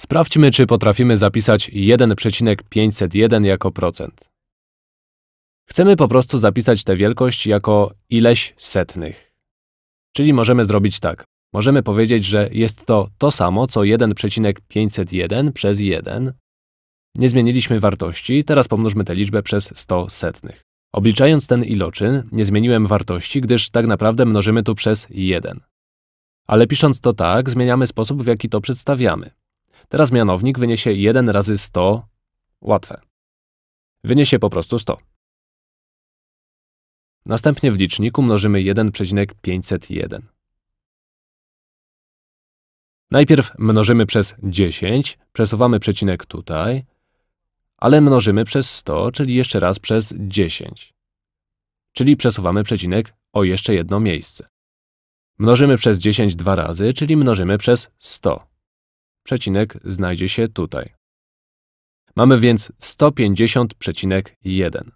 Sprawdźmy, czy potrafimy zapisać 1,501 jako procent. Chcemy po prostu zapisać tę wielkość jako ileś setnych. Czyli możemy zrobić tak. Możemy powiedzieć, że jest to to samo, co 1,501 przez 1. Nie zmieniliśmy wartości, teraz pomnóżmy tę liczbę przez 100 setnych. Obliczając ten iloczyn, nie zmieniłem wartości, gdyż tak naprawdę mnożymy tu przez 1. Ale pisząc to tak, zmieniamy sposób, w jaki to przedstawiamy. Teraz mianownik wyniesie 1 razy 100 łatwe. Wyniesie po prostu 100. Następnie w liczniku mnożymy 1,501. Najpierw mnożymy przez 10, przesuwamy przecinek tutaj, ale mnożymy przez 100, czyli jeszcze raz przez 10. Czyli przesuwamy przecinek o jeszcze jedno miejsce. Mnożymy przez 10 dwa razy, czyli mnożymy przez 100 przecinek znajdzie się tutaj. Mamy więc 150,1.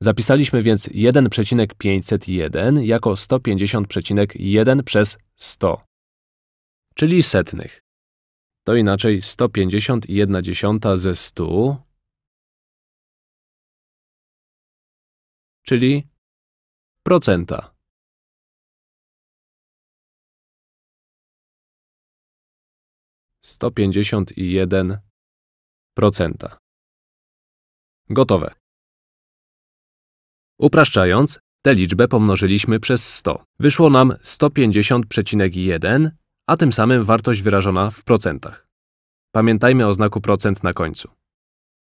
Zapisaliśmy więc 1,501 jako 150,1 przez 100, czyli setnych. To inaczej 151 dziesiąta ze 100, czyli procenta. 151%. Gotowe. Upraszczając, tę liczbę pomnożyliśmy przez 100. Wyszło nam 150,1, a tym samym wartość wyrażona w procentach. Pamiętajmy o znaku procent na końcu.